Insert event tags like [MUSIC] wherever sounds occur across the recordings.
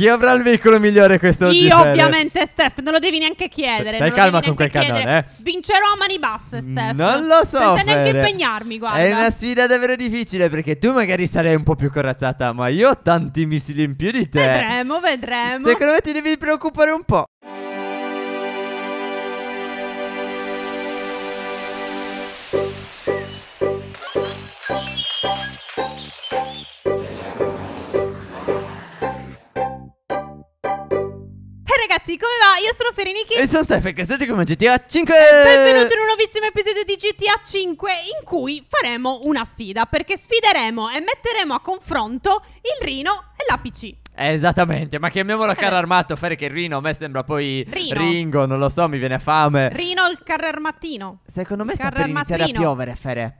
Chi avrà il veicolo migliore questo Io, Io ovviamente, Steph, non lo devi neanche chiedere. Stai calma con quel chiedere. cannone, eh. Vincerò a mani basse, mm, Steph. Non lo so. Senza Fede. neanche impegnarmi, guarda. È una sfida davvero difficile perché tu magari sarai un po' più corazzata, ma io ho tanti missili in più di te. Vedremo, vedremo. Secondo me ti devi preoccupare un po'. io sono Fereniki E sono Steph che state come GTA 5 Benvenuti in un nuovissimo episodio di GTA 5 In cui faremo una sfida Perché sfideremo e metteremo a confronto il Rino e l'APC Esattamente, ma chiamiamolo eh. [LAUGHS] carro armato, fare che Rino a me sembra poi Rino. Ringo, non lo so, mi viene fame. Rino il carro armatino. Secondo me il sta per iniziare a piovere, Fere.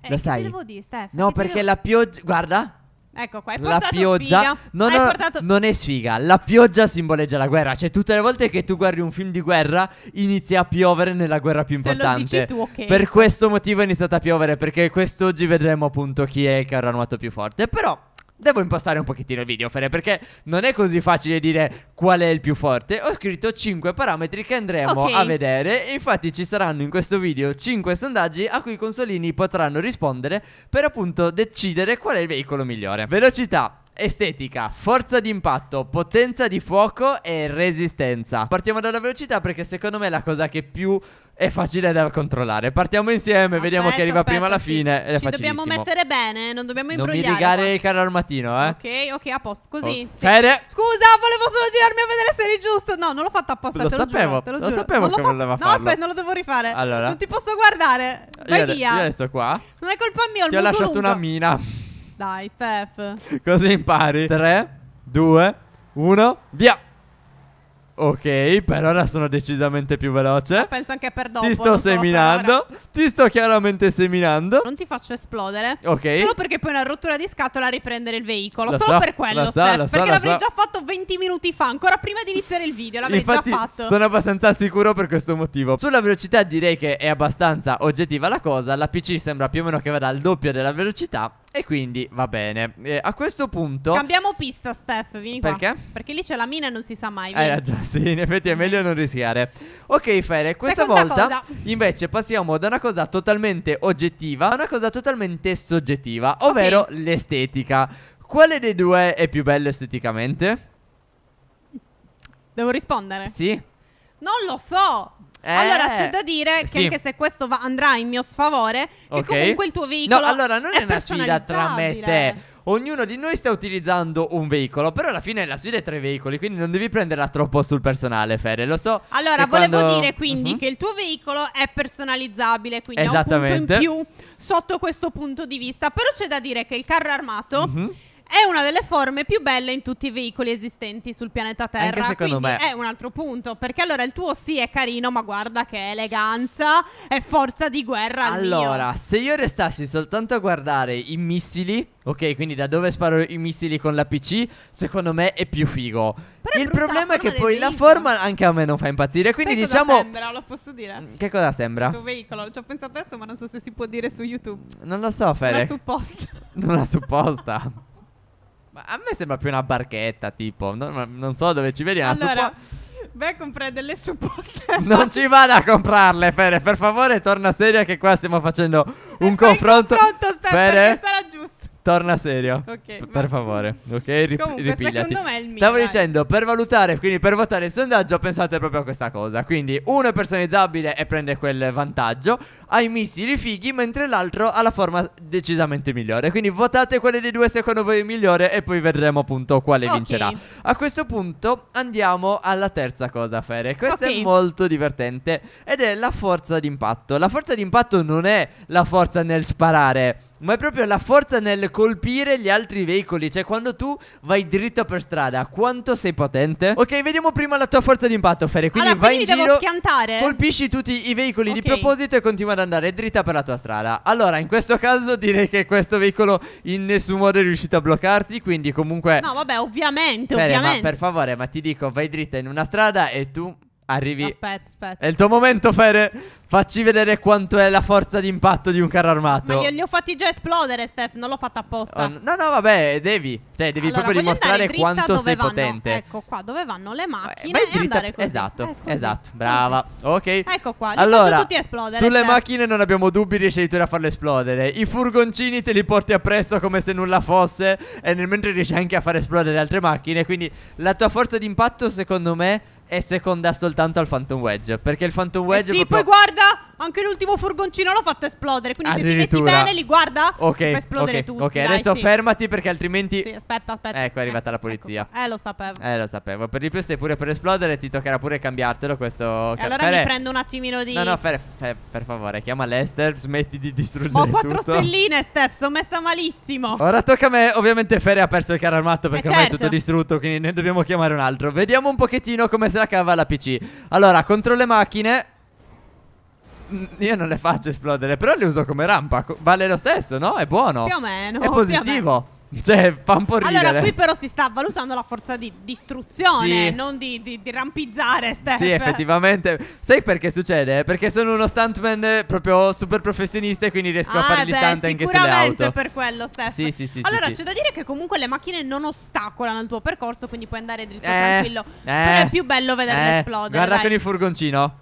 Eh, lo sai? Dire, no, perché devo... la pioggia, guarda, Ecco qua, hai la pioggia sfiga. Non, hai ho, portato... non, è sfiga, la pioggia simboleggia la guerra. Cioè, tutte le volte che tu guardi un film di guerra, inizia a piovere nella guerra più importante. Tu, okay. Per questo motivo è iniziata a piovere, perché quest'oggi vedremo appunto chi è il carro armato più forte. Però devo impostare un pochettino il video, Fere, perché non è così facile dire qual è il più forte. Ho scritto 5 parametri che andremo okay. a vedere. Infatti ci saranno in questo video 5 sondaggi a cui i consolini potranno rispondere per appunto decidere qual è il veicolo migliore. Velocità, Estetica, forza d'impatto, potenza di fuoco e resistenza. Partiamo dalla velocità perché secondo me è la cosa che più è facile da controllare. Partiamo insieme, aspetta, vediamo chi arriva aspetta, prima alla sì. fine. Ed Ci dobbiamo mettere bene, non dobbiamo imbrogliare. Non mi rigare il carro armatino, eh. Ok, ok, a posto, così. Oh. Sì. Fede! Scusa, volevo solo girarmi a vedere se eri giusto. No, non l'ho fatto apposta, lo, lo sapevo, giuro, lo, lo sapevo non che voleva farlo. No, aspetta, non lo devo rifare. Allora. Non ti posso guardare. Vai io via. Io adesso qua. Non è colpa mia, ho il Ti ho lasciato lungo. una mina. Dai, Steph. Cosa impari? 3, 2, 1, via. Ok, per ora sono decisamente più veloce. Ma penso anche per dopo. Ti sto seminando. Ti sto chiaramente seminando. Non ti faccio esplodere. Ok. Solo perché poi una rottura di scatola a riprendere il veicolo. La Solo so, per quello. La Steph, sa, la perché l'avrei la già fatto 20 minuti fa, ancora prima di iniziare il video. L'avrei già fatto. Sono abbastanza sicuro per questo motivo. Sulla velocità direi che è abbastanza oggettiva la cosa. La PC sembra più o meno che vada al doppio della velocità. E quindi va bene. Eh, a questo punto. Cambiamo pista, Steph. Vieni Perché? Qua. Perché lì c'è la mina e non si sa mai. Vieni. Eh, già, sì, in effetti è meglio non rischiare. Ok, Fere, questa Seconda volta cosa. invece passiamo da una cosa totalmente oggettiva a una cosa totalmente soggettiva, ovvero okay. l'estetica. Quale dei due è più bello esteticamente? Devo rispondere? Sì. Non lo so. Eh, allora c'è da dire che sì. anche se questo va, andrà in mio sfavore, che comunque il tuo veicolo. No, allora non è, è una sfida tra me e te. Ognuno di noi sta utilizzando un veicolo, però alla fine la sfida è tra i veicoli, quindi non devi prenderla troppo sul personale, Fede, lo so. Allora, volevo quando... dire quindi uh mhm. -huh. che il tuo veicolo è personalizzabile, quindi è un punto in più sotto questo punto di vista, però c'è da dire che il carro armato... Uh mhm. -huh è una delle forme più belle in tutti i veicoli esistenti sul pianeta Terra. Anche secondo me. È un altro punto, perché allora il tuo sì è carino, ma guarda che eleganza e forza di guerra. Allora, mio. se io restassi soltanto a guardare i missili, ok, quindi da dove sparo i missili con la PC, secondo me è più figo. Però il problema è che poi veicolo. la forma anche a me non fa impazzire, quindi Sai diciamo... Cosa sembra, lo posso dire? Mm, che cosa sembra? Il tuo veicolo, ci ho pensato adesso, ma non so se si può dire su YouTube. Non lo so, Fede. Una supposta. [LAUGHS] Non Una supposta. Ma a me sembra più una barchetta, tipo. No, non so dove ci vediamo. Allora, suppo- beh, comprare delle supposte. [LAUGHS] non ci vada a comprarle, Fede. Per favore, torna seria che qua stiamo facendo un confronto. Un confronto Fede, perché sarà Torna serio. Okay, P- per favore. Ok, rip- Comunque, ripigliati. Secondo me è il mio. Stavo dai. dicendo, per valutare, quindi per votare il sondaggio, pensate proprio a questa cosa. Quindi uno è personalizzabile e prende quel vantaggio, ha i missili fighi, mentre l'altro ha la forma decisamente migliore. Quindi votate quale dei due secondo voi è migliore e poi vedremo appunto quale okay. vincerà. A questo punto andiamo alla terza cosa, Fere. Questa okay. è molto divertente ed è la forza d'impatto. La forza d'impatto non è la forza nel sparare ma è proprio la forza nel colpire gli altri veicoli. Cioè, quando tu vai dritto per strada, quanto sei potente? Ok, vediamo prima la tua forza di impatto, Fere. Quindi allora, vai quindi in giro, schiantare. colpisci tutti i veicoli okay. di proposito e continua ad andare dritta per la tua strada. Allora, in questo caso direi che questo veicolo in nessun modo è riuscito a bloccarti. Quindi, comunque. No, vabbè, ovviamente. Fere, ovviamente. ma per favore, ma ti dico, vai dritta in una strada e tu arrivi. Aspetta, aspetta. È il tuo momento, Fere. Facci vedere quanto è la forza d'impatto di un carro armato. Ma io li ho fatti già esplodere, Steph. Non l'ho fatto apposta. Oh, no, no, vabbè, devi. Cioè, devi allora, proprio dimostrare quanto sei vanno. potente. Ecco qua, dove vanno le macchine Vai e andare così. Esatto, ecco esatto. Brava. Ok. Ecco qua, li allora, tutti esplodere. Sulle Steph. macchine non abbiamo dubbi, riesci tu a farle esplodere. I furgoncini te li porti appresso come se nulla fosse. E nel mentre riesci anche a far esplodere altre macchine. Quindi la tua forza d'impatto, secondo me, è seconda soltanto al Phantom Wedge. Perché il Phantom eh Wedge. Eh sì, proprio... poi guarda, anche l'ultimo furgoncino l'ho fatto esplodere. Quindi se ti metti bene, li guarda, Ok, fa esplodere okay, tutti. Ok, dai, adesso sì. fermati perché altrimenti. Sì, aspetta, aspetta. Ecco, è eh, arrivata eh, la ecco polizia. Ecco. Eh, lo sapevo. Eh, lo sapevo. Per di più, stai pure per esplodere, ti toccherà pure cambiartelo. Questo. E allora Fere... mi prendo un attimino di. No, no, Fere, Fere, per favore, chiama Lester. Smetti di distruggere. Ho quattro tutto. stelline, Steph. Sono messa malissimo. Ora tocca a me. Ovviamente, Fere ha perso il carro armato perché eh, ormai è certo. tutto distrutto. Quindi ne dobbiamo chiamare un altro. Vediamo un pochettino come se la cava la PC. Allora, contro le macchine io non le faccio esplodere, però le uso come rampa. Vale lo stesso, no? È buono. Più o meno. È positivo. [LAUGHS] Cioè, fa un po' ridere. Allora, qui però si sta valutando la forza di distruzione, sì. non di, di, di rampizzare, Steph. Sì, effettivamente. Sai perché succede? Perché sono uno stuntman eh, proprio super professionista e quindi riesco ah, a fare beh, gli stunt anche sulle auto. Sicuramente per quello, Steph. Sì, sì, sì. Allora, sì, c'è sì. da dire che comunque le macchine non ostacolano il tuo percorso, quindi puoi andare dritto eh, tranquillo. Eh, però è più bello vederle eh, esplodere. Guarda dai. con il furgoncino.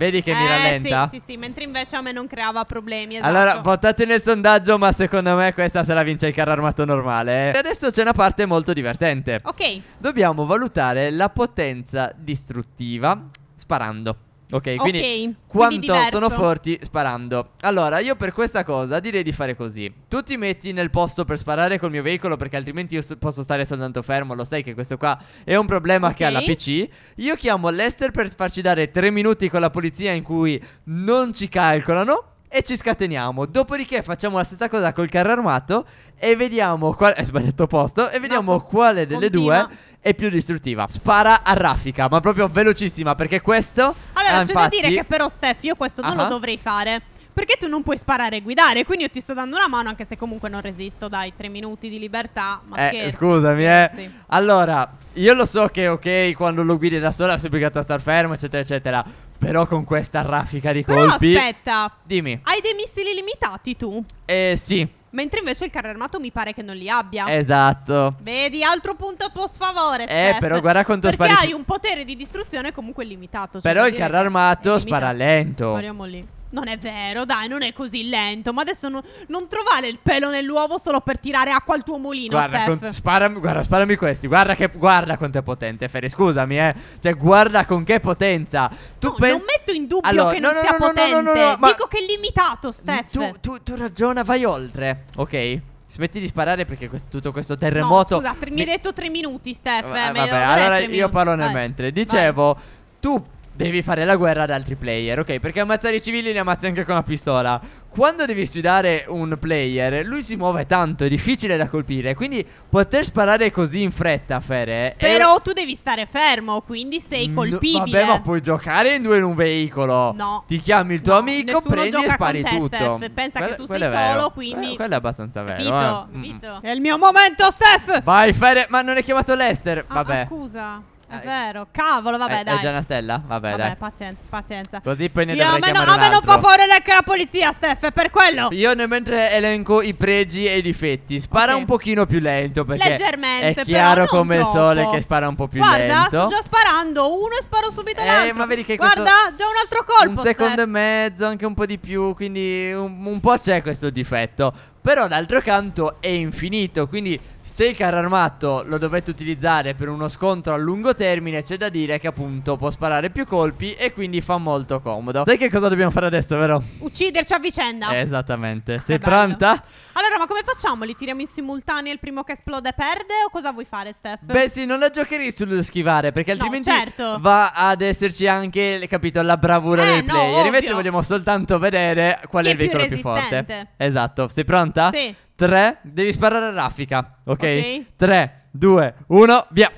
Vedi che eh, mi rallenta? Sì, sì, sì, mentre invece a me non creava problemi. Esatto. Allora, votate nel sondaggio, ma secondo me questa se la vince il carro armato normale. Eh. E adesso c'è una parte molto divertente. Ok. Dobbiamo valutare la potenza distruttiva sparando. Ok, quindi okay, quanto quindi sono forti sparando. Allora, io per questa cosa direi di fare così. Tu ti metti nel posto per sparare col mio veicolo perché altrimenti io posso stare soltanto fermo, lo sai che questo qua è un problema okay. che ha la PC. Io chiamo Lester per farci dare tre minuti con la polizia in cui non ci calcolano e ci scateniamo. Dopodiché facciamo la stessa cosa col carro armato e vediamo qual è sbagliato posto e vediamo no, quale delle continua. due è più distruttiva. Spara a raffica, ma proprio velocissima perché questo Allora, ah, c'è infatti... da dire che però Steph io questo non uh-huh. lo dovrei fare. Perché tu non puoi sparare e guidare, quindi io ti sto dando una mano anche se comunque non resisto, dai, tre minuti di libertà. Ma eh, scherzo. scusami, eh. Sì. Allora, io lo so che, ok, quando lo guidi da sola sei obbligato a star fermo, eccetera, eccetera. Però con questa raffica di colpi... Però aspetta. Dimmi. Hai dei missili limitati tu? Eh, sì. Mentre invece il carro armato mi pare che non li abbia. Esatto. Vedi, altro punto a tuo sfavore. Eh, Steph, però guarda quanto spara. Perché spari... hai un potere di distruzione comunque limitato. Cioè però il carro armato spara lento. Spariamo lì. Non è vero, dai, non è così lento. Ma adesso no, non trovare il pelo nell'uovo solo per tirare acqua al tuo mulino. Guarda, con, sparami, guarda, sparami questi. Guarda, che, guarda quanto è potente, Ferri. Scusami, eh. Cioè, guarda con che potenza. Tu no, pensi... Non metto in dubbio allora, che no, non no, sia potente. Ma... Dico che è limitato, Steph. Tu, tu, tu ragiona, vai oltre. Ok. Smetti di sparare perché tutto questo terremoto. No, scusa, mi hai detto tre minuti, Steph. Eh, vabbè, allora io parlo nel eh, vai. mentre. Dicevo, vai. tu devi fare la guerra ad altri player, ok? Perché ammazzare i civili li ammazzi anche con la pistola. Quando devi sfidare un player, lui si muove tanto, è difficile da colpire. Quindi poter sparare così in fretta, Fere. Però è... tu devi stare fermo, quindi sei colpibile. No, vabbè, ma puoi giocare in due in un veicolo. No. Ti chiami il tuo no, amico, prendi e spari tutto. Steph. Pensa quello, che tu sei solo, eh, quindi. Quello, quello è abbastanza vero. Vito, eh. capito. È il mio momento, Steph. Vai, Fere. Ma non hai chiamato Lester. Ah, vabbè. Ah, scusa. È vero, cavolo, vabbè, è, dai. È già una stella? Vabbè, vabbè dai. pazienza, pazienza. Così poi ne Io dovrei meno, chiamare A me non fa paura neanche la polizia, Steph, è per quello. Io nel mentre elenco i pregi e i difetti. Spara okay. un pochino più lento perché Leggermente, è chiaro come troppo. il sole che spara un po' più Guarda, lento. Guarda, sto già sparando, uno e sparo subito eh, ma vedi che Guarda, già un altro colpo. Un secondo Steph. e mezzo, anche un po' di più, quindi un, un po' c'è questo difetto. Però d'altro canto è infinito, quindi se il carro armato lo dovete utilizzare per uno scontro a lungo termine c'è da dire che appunto può sparare più colpi e quindi fa molto comodo. Sai che cosa dobbiamo fare adesso, vero? Ucciderci a vicenda. Esattamente. Sei pronta? Allora, ma come facciamo? Li tiriamo in simultanea il primo che esplode perde o cosa vuoi fare, Steph? Beh sì, non la giocherei sullo schivare perché altrimenti no, certo. va ad esserci anche, capito, la bravura eh, del no, player. Ovvio. Invece vogliamo soltanto vedere qual Chi è il veicolo più, più forte. Esatto, sei pronta? 60. Sì. 3, devi sparare a raffica. Ok? 3, 2, 1, via.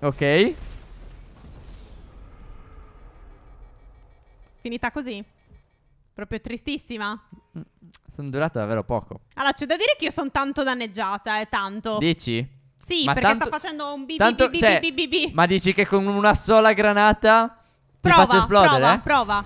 Ok. Finita così. Proprio tristissima. Sono durata davvero poco. Allora, c'è da dire che io sono tanto danneggiata, eh, tanto. Dici? Sì, ma perché tanto, sta facendo un BB, tanto, BB, cioè, BB, BB, Ma dici che con una sola granata prova, ti faccio esplodere? Prova, prova.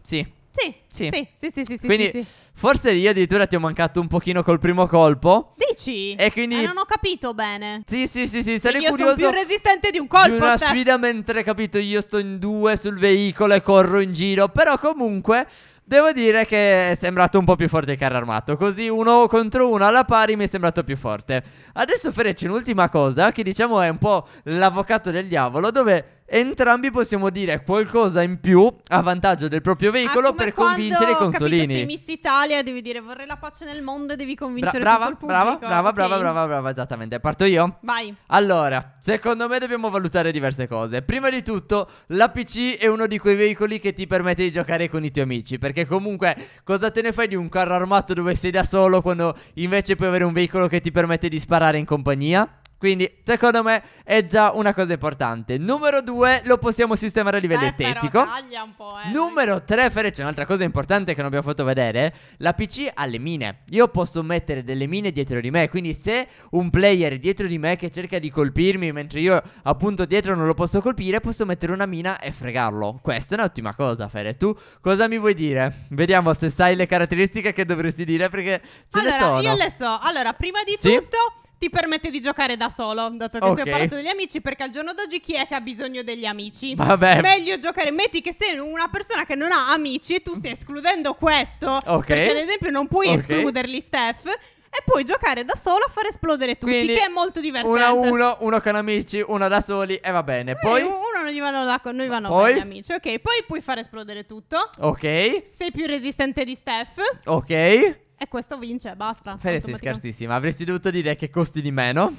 Sì. Sì. Sì. Sì, sì, sì, sì, Quindi, sì, sì. Forse io addirittura ti ho mancato un pochino col primo colpo. Dici? E quindi. Eh, non ho capito bene. Sì, sì, sì, sì. Sarei io curioso. sono più resistente di un colpo. Di una te. Cioè. sfida mentre, capito, io sto in due sul veicolo e corro in giro. Però comunque. Devo dire che è sembrato un po' più forte il carro armato. Così uno contro uno alla pari mi è sembrato più forte. Adesso Fere un'ultima cosa che diciamo è un po' l'avvocato del diavolo. Dove entrambi possiamo dire qualcosa in più a vantaggio del proprio ah, veicolo ah, per convincere i consolini. Capito, se Miss Italia, devi dire vorrei la pace nel mondo e devi convincere Bra- brava, tutto il pubblico. Brava, okay. brava, brava, brava, esattamente. Parto io? Vai. Allora, secondo me dobbiamo valutare diverse cose. Prima di tutto, la PC è uno di quei veicoli che ti permette di giocare con i tuoi amici, perché comunque cosa te ne fai di un carro armato dove sei da solo quando invece puoi avere un veicolo che ti permette di sparare in compagnia? Quindi, secondo me, è già una cosa importante. Numero due, lo possiamo sistemare a livello eh, estetico. Eh, Numero tre, Fere, c'è un'altra cosa importante che non abbiamo fatto vedere. La PC ha le mine. Io posso mettere delle mine dietro di me. Quindi, se un player dietro di me che cerca di colpirmi, mentre io appunto dietro non lo posso colpire, posso mettere una mina e fregarlo. Questa è un'ottima cosa, Fere. Tu cosa mi vuoi dire? Vediamo se sai le caratteristiche che dovresti dire, perché ce allora, ne sono. Allora, io le so. Allora, prima di sì? tutto ti permette di giocare da solo, dato che okay. ti ho parlato degli amici, perché al giorno d'oggi chi è che ha bisogno degli amici? Vabbè. Meglio giocare, metti che sei una persona che non ha amici e tu stai escludendo questo, okay. perché ad esempio non puoi okay. escluderli Steph, e puoi giocare da solo a far esplodere tutti, Quindi, che è molto divertente. Uno a uno, uno con amici, uno da soli e va bene. Poi eh, uno non gli vanno là, noi vanno poi? bene amici. Ok, poi puoi far esplodere tutto. Ok. Sei più resistente di Steph. Ok. E questo vince, basta. Fede, sei scarsissima. Avresti dovuto dire che costi di meno.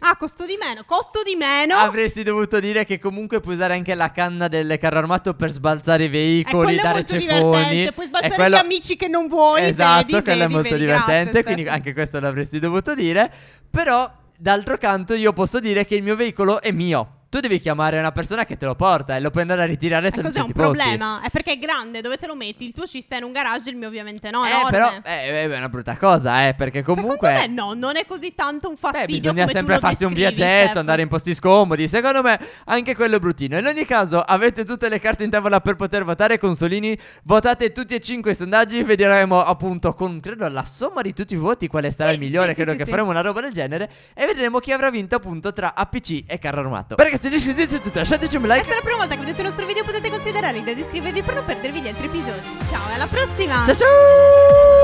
Ah, costo di meno, costo di meno. Avresti dovuto dire che comunque puoi usare anche la canna del carro armato per sbalzare i veicoli, eh, dare cefoni. Puoi sbalzare è quello... gli amici che non vuoi. Esatto, vedi, quello vedi, è molto vedi, divertente. Grazie, quindi Steph. anche questo l'avresti dovuto dire. Però, d'altro canto, io posso dire che il mio veicolo è mio tu devi chiamare una persona che te lo porta e lo puoi andare a ritirare se non ti Cos'è un problema? È perché è grande, dove te lo metti? Il tuo ci sta in un garage, il mio ovviamente no. Eh, però eh, eh, è una brutta cosa, eh, perché comunque. Secondo me no, non è così tanto un fastidio. Beh, bisogna sempre farsi un viaggetto, Steph. andare in posti scomodi. Secondo me anche quello è bruttino. In ogni caso, avete tutte le carte in tavola per poter votare, consolini. Votate tutti e cinque i sondaggi. Vedremo appunto con credo la somma di tutti i voti quale sarà sì, il migliore. Sì, credo sì, che faremo una roba del genere. E vedremo chi avrà vinto appunto tra APC e carro armato. Perché trasferisci su Twitter, lasciateci un like. Se è la prima volta che vedete il nostro video potete considerare l'idea di iscrivervi per non perdervi gli altri episodi. Ciao e alla prossima! Ciao ciao!